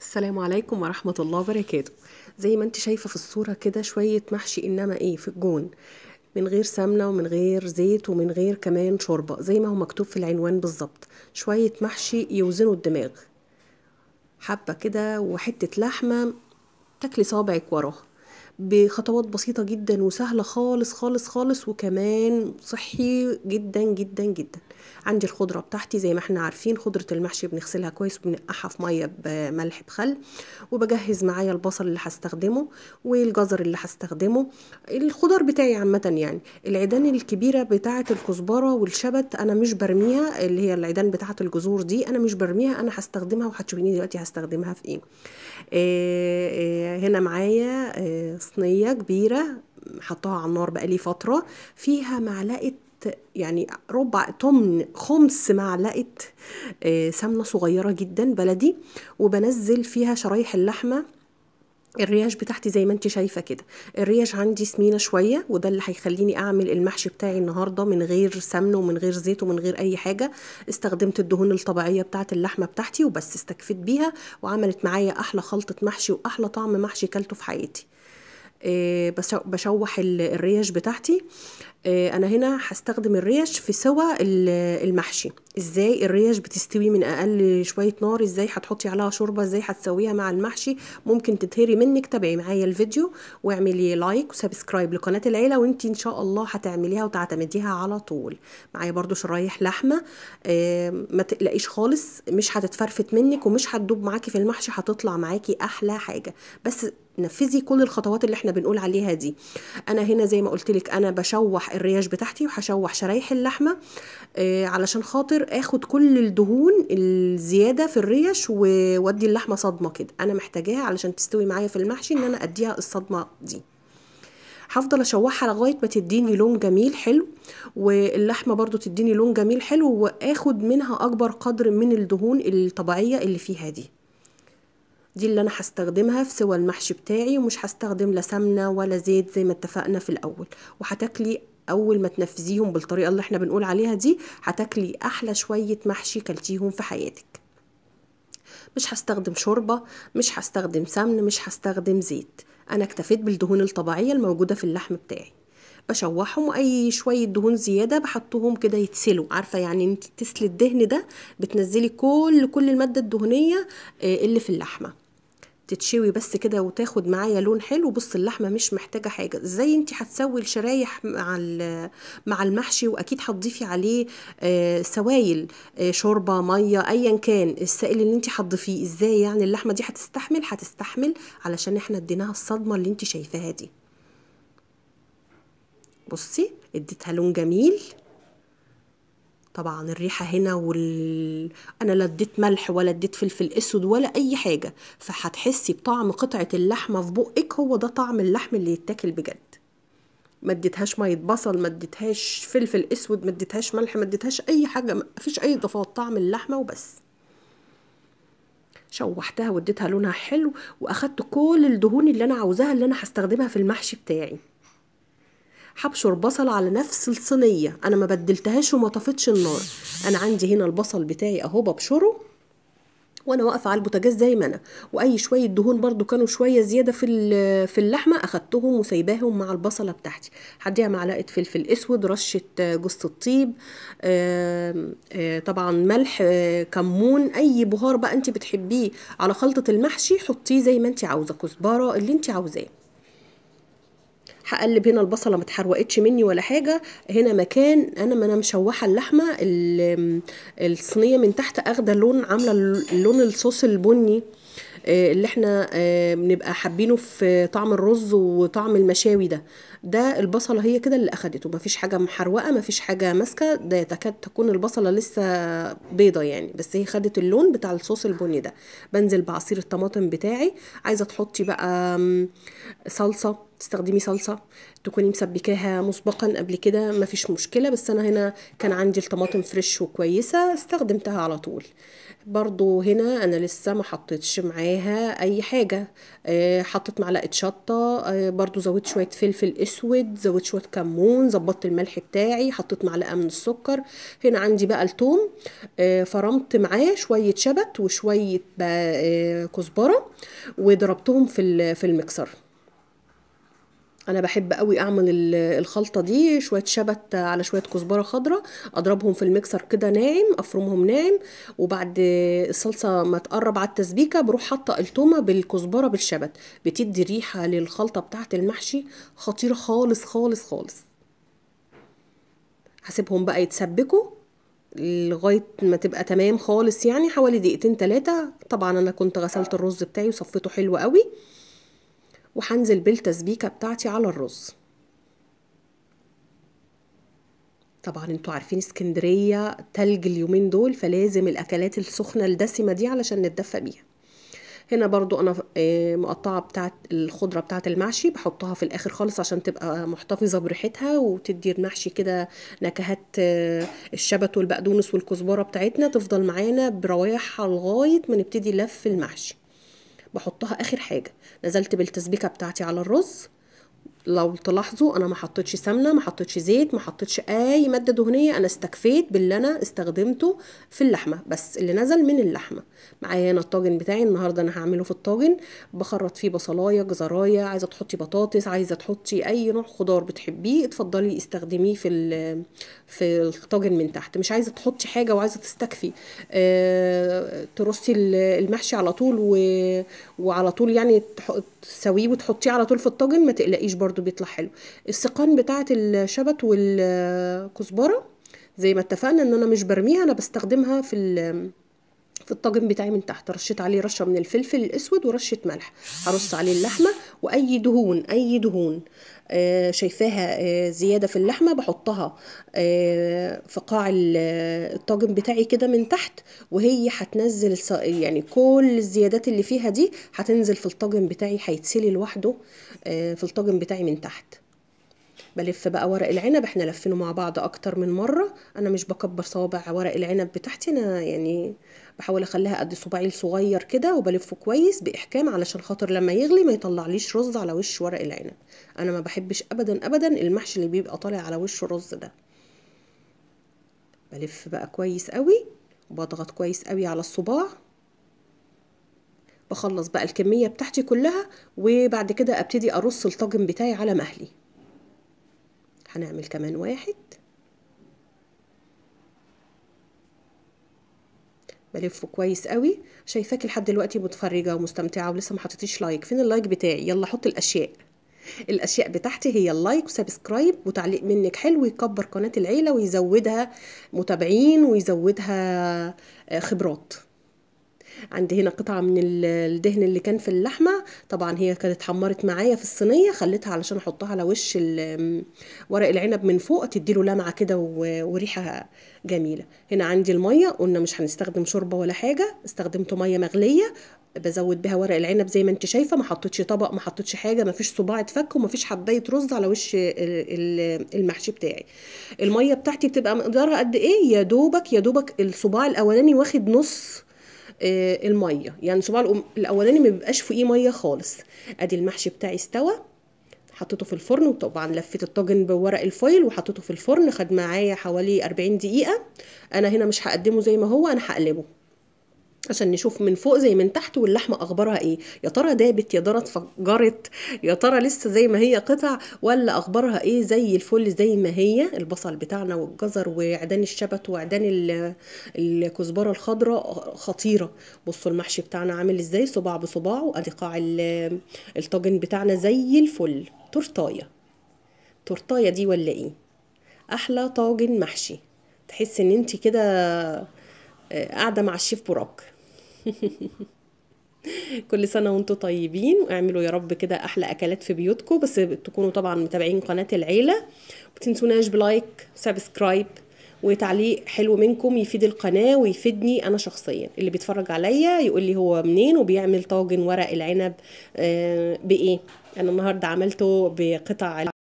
السلام عليكم ورحمة الله وبركاته زي ما انت شايفة في الصورة كده شوية محشي انما ايه في الجون من غير سمنة ومن غير زيت ومن غير كمان شوربة زي ما هو مكتوب في العنوان بالظبط شوية محشي يوزنوا الدماغ حبة كده وحتة لحمة تاكلي صابعك وراها بخطوات بسيطة جدا وسهلة خالص خالص خالص وكمان صحي جدا جدا جدا عندي الخضرة بتاعتي زي ما احنا عارفين خضرة المحشي بنغسلها كويس وبنقعها في مية بملح بخل وبجهز معايا البصل اللي هستخدمه والجزر اللي هستخدمه الخضار بتاعي عامة يعني العيدان الكبيرة بتاعة الكزبرة والشبت انا مش برميها اللي هي العيدان بتاعة الجذور دي انا مش برميها انا هستخدمها وهتشوفيني دلوقتي هستخدمها في ايه آه، آه، هنا معايا آه، صينية كبيرة حطها على النار بقالي فترة فيها معلقة يعني ربع طمن خمس معلقة آه، سمنة صغيرة جدا بلدي وبنزل فيها شرايح اللحمة الرياش بتاعتي زي ما انت شايفة كده الرياش عندي سمينة شوية وده اللي هيخليني اعمل المحشي بتاعي النهاردة من غير سمن ومن غير زيت ومن غير اي حاجة استخدمت الدهون الطبيعية بتاعة اللحمة بتاعتي وبس استكفيت بيها وعملت معايا احلى خلطة محشي واحلى طعم محشي كلته في حياتي آه، بشوح الريش بتاعتي آه، انا هنا هستخدم الريش في سوى المحشي ازاي الريش بتستوي من اقل شويه نار ازاي هتحطي عليها شوربه ازاي هتسويها مع المحشي ممكن تتهري منك تابعي معايا الفيديو واعملي لايك وسبسكرايب لقناه العيله وانت ان شاء الله هتعمليها وتعتمديها على طول معايا برده شرايح لحمه آه، ما تقلقيش خالص مش هتتفرفت منك ومش هتدوب معاكي في المحشي هتطلع معاكي احلى حاجه بس نفذي كل الخطوات اللي احنا بنقول عليها دي انا هنا زي ما قلت لك انا بشوح الريش بتاعتي وهشوح شرايح اللحمه آه علشان خاطر اخد كل الدهون الزياده في الريش وادي اللحمه صدمه كده انا محتاجاها علشان تستوي معايا في المحشي ان انا اديها الصدمه دي هفضل اشوحها لغايه ما تديني لون جميل حلو واللحمه برضو تديني لون جميل حلو واخد منها اكبر قدر من الدهون الطبيعيه اللي فيها دي دي اللي انا هستخدمها في سوى المحشي بتاعي ومش هستخدم لا سمنه ولا زيت زي ما اتفقنا في الاول وهتاكلي اول ما تنفذيهم بالطريقه اللي احنا بنقول عليها دي هتاكلي احلى شويه محشي كلتيهم في حياتك مش هستخدم شوربه مش هستخدم سمن مش هستخدم زيت انا اكتفيت بالدهون الطبيعيه الموجوده في اللحم بتاعي بشوحهم واي شويه دهون زياده بحطهم كده يتسلوا عارفه يعني انت تسلي الدهن ده بتنزلي كل كل الماده الدهنيه آه، اللي في اللحمه تتشوي بس كده وتاخد معايا لون حلو بص اللحمه مش محتاجه حاجه ازاي انت هتسوي الشرايح مع مع المحشي واكيد هتضيفي عليه آه، سوائل آه، شوربه ميه ايا كان السائل اللي انت هتضيفيه ازاي يعني اللحمه دي هتستحمل هتستحمل علشان احنا اديناها الصدمه اللي انت شايفاها دي بصي اديتها لون جميل طبعا الريحه هنا وال انا لا اديت ملح ولا اديت فلفل اسود ولا اي حاجه فهتحسي بطعم قطعه اللحمه في بقك هو ده طعم اللحم اللي يتاكل بجد ما اديتهاش ميه بصل ما اديتهاش فلفل اسود ما اديتهاش ملح ما اديتهاش اي حاجه ما فيش اي اضافات طعم اللحمه وبس شوحتها واديتها لونها حلو واخدت كل الدهون اللي انا عاوزاها اللي انا هستخدمها في المحشي بتاعي هبشر بصل على نفس الصينيه انا ما بدلتهاش وما طفتش النار انا عندي هنا البصل بتاعي اهو ببشره وانا واقفه على البوتاجاز زي ما انا واي شويه دهون برضو كانوا شويه زياده في في اللحمه اخدتهم وسايباهم مع البصله بتاعتي هديها معلقه فلفل اسود رشه آه، جوز الطيب آه، طبعا ملح آه، كمون اي بهار بقى انت بتحبيه على خلطه المحشي حطيه زي ما انت عاوزه كزبره اللي انت عاوزاه هقلب هنا البصله ما اتحرقتش مني ولا حاجه هنا مكان انا ما انا مشوحه اللحمه الصينيه من تحت اخده لون عامله لون الصوص البني آه، اللي احنا آه، بنبقى حابينه في طعم الرز وطعم المشاوي ده ده البصله هي كده اللي اخدته مفيش حاجه محروقه مفيش حاجه ماسكه ده تكاد تكون البصله لسه بيضه يعني بس هي خدت اللون بتاع الصوص البني ده بنزل بعصير الطماطم بتاعي عايزه تحطي بقى صلصه تستخدمي صلصه تكوني مسبكاها مسبقا قبل كده مفيش مشكله بس انا هنا كان عندي الطماطم فريش وكويسه استخدمتها على طول برضو هنا انا لسه ما حطيتش معاها اي حاجه آه، حطيت معلقه شطه آه، برضو زودت شويه فلفل اسود زودت شويه كمون ظبطت الملح بتاعي حطيت معلقه من السكر هنا عندي بقى الثوم آه، فرمت معاه شويه شبت وشويه كزبره وضربتهم في في المكسر انا بحب قوي اعمل الخلطه دي شويه شبت على شويه كزبره خضراء اضربهم في الميكسر كده ناعم افرمهم ناعم وبعد الصلصه ما تقرب على التسبيكه بروح حاطه التومه بالكزبره بالشبت بتدي ريحه للخلطه بتاعه المحشي خطيره خالص خالص خالص هسيبهم بقى يتسبكوا لغايه ما تبقى تمام خالص يعني حوالي دقيقتين ثلاثه طبعا انا كنت غسلت الرز بتاعي وصفته حلو قوي وهنزل بالتسبيكة بتاعتي على الرز طبعا انتوا عارفين اسكندرية تلج اليومين دول فلازم الاكلات السخنة الدسمة دي علشان نتدفى بيها هنا برضو انا آه، مقطعة بتاعت الخضرة بتاعت المحشي بحطها في الاخر خالص عشان تبقى محتفظة بريحتها وتدي المحشي كده نكهات آه، الشبت والبقدونس والكزبرة بتاعتنا تفضل معانا بروايحها لغاية ما نبتدي لف المحشي بحطها اخر حاجه نزلت بالتسبيكه بتاعتي على الرز لو تلاحظوا انا ما حطيتش سمنه ما حطيتش زيت ما حطيتش اي ماده دهنيه انا استكفيت باللي انا استخدمته في اللحمه بس اللي نزل من اللحمه معايا انا الطاجن بتاعي النهارده انا هعمله في الطاجن بخرط فيه بصلايه جزرايه عايزه تحطي بطاطس عايزه تحطي اي نوع خضار بتحبيه اتفضلي استخدميه في في الطاجن من تحت مش عايزه تحطي حاجه وعايزه تستكفي أه ترصي المحشي على طول و... وعلى طول يعني تسويه وتحطيه على طول في الطاجن ما تقلقيش برضه برضو بيطلع حلو السقان بتاعه الشبت والكزبره زي ما اتفقنا ان انا مش برميها انا بستخدمها في في الطاجن بتاعي من تحت رشيت عليه رشه من الفلفل الاسود ورشه ملح هرص عليه اللحمه واي دهون اي دهون آه، شايفاها آه، زيادة في اللحمة بحطها آه، في قاع الطاجن بتاعي كده من تحت وهي هتنزل يعني كل الزيادات اللي فيها دي هتنزل في الطاجن بتاعي هيتسلي لوحده في الطاجن بتاعي من تحت بلف بقى ورق العنب احنا لفينه مع بعض اكتر من مره انا مش بكبر صوابع ورق العنب بتاعتي انا يعني بحاول اخليها قد صباعي الصغير كده وبلفه كويس باحكام علشان خاطر لما يغلي ما يطلعليش رز على وش ورق العنب انا ما بحبش ابدا ابدا المحشي اللي بيبقى طالع على وش الرز ده بلف بقى كويس قوي وبضغط كويس قوي على الصباع بخلص بقى الكمية بتاعتي كلها وبعد كده ابتدي ارص الطاجن بتاعي على مهلي هنعمل كمان واحد بلفه كويس قوي شايفاكي لحد دلوقتي متفرجه ومستمتعه ولسه ما حطيتيش لايك فين اللايك بتاعي يلا حط الاشياء الاشياء بتاعتي هي اللايك وسبسكرايب وتعليق منك حلو يكبر قناه العيله ويزودها متابعين ويزودها آه، خبرات عندي هنا قطعة من الدهن اللي كان في اللحمة طبعا هي كانت اتحمرت معايا في الصينية خليتها علشان احطها على وش ورق العنب من فوق تدي له لمعة كده وريحة جميلة هنا عندي المية قلنا مش هنستخدم شوربة ولا حاجة استخدمت مية مغلية بزود بها ورق العنب زي ما انت شايفه ما حطيتش طبق ما حطيتش حاجه ما فيش صباعه فك وما فيش حبايه رز على وش المحشي بتاعي الميه بتاعتي بتبقى مقدارها قد ايه يا دوبك يا دوبك الصباع الاولاني واخد نص آه، الميه يعني صباع الاولاني ما بيبقاش فوقيه ميه خالص ادي المحشي بتاعي استوى حطيته في الفرن وطبعا لفيت الطاجن بورق الفويل وحطيته في الفرن خد معايا حوالي 40 دقيقه انا هنا مش هقدمه زي ما هو انا هقلبه عشان نشوف من فوق زي من تحت واللحمه اخبارها ايه يا ترى دابت يا ترى اتفجرت يا ترى لسه زي ما هي قطع ولا اخبارها ايه زي الفل زي ما هي البصل بتاعنا والجزر وعدان الشبت وعدان الكزبره الخضراء خطيره بصوا المحشي بتاعنا عامل ازاي صباع بصباعه وادي قاع الطاجن بتاعنا زي الفل تورتايه تورتايه دي ولا ايه احلى طاجن محشي تحس ان انت كده آه، قاعده مع الشيف براك كل سنة وانتم طيبين واعملوا يا رب كده أحلى أكلات في بيوتكم بس تكونوا طبعا متابعين قناة العيلة تنسوناش بلايك سبسكرايب وتعليق حلو منكم يفيد القناة ويفيدني أنا شخصيا اللي بيتفرج عليا يقول لي هو منين وبيعمل طاجن ورق العنب آه، بإيه أنا النهاردة عملته بقطع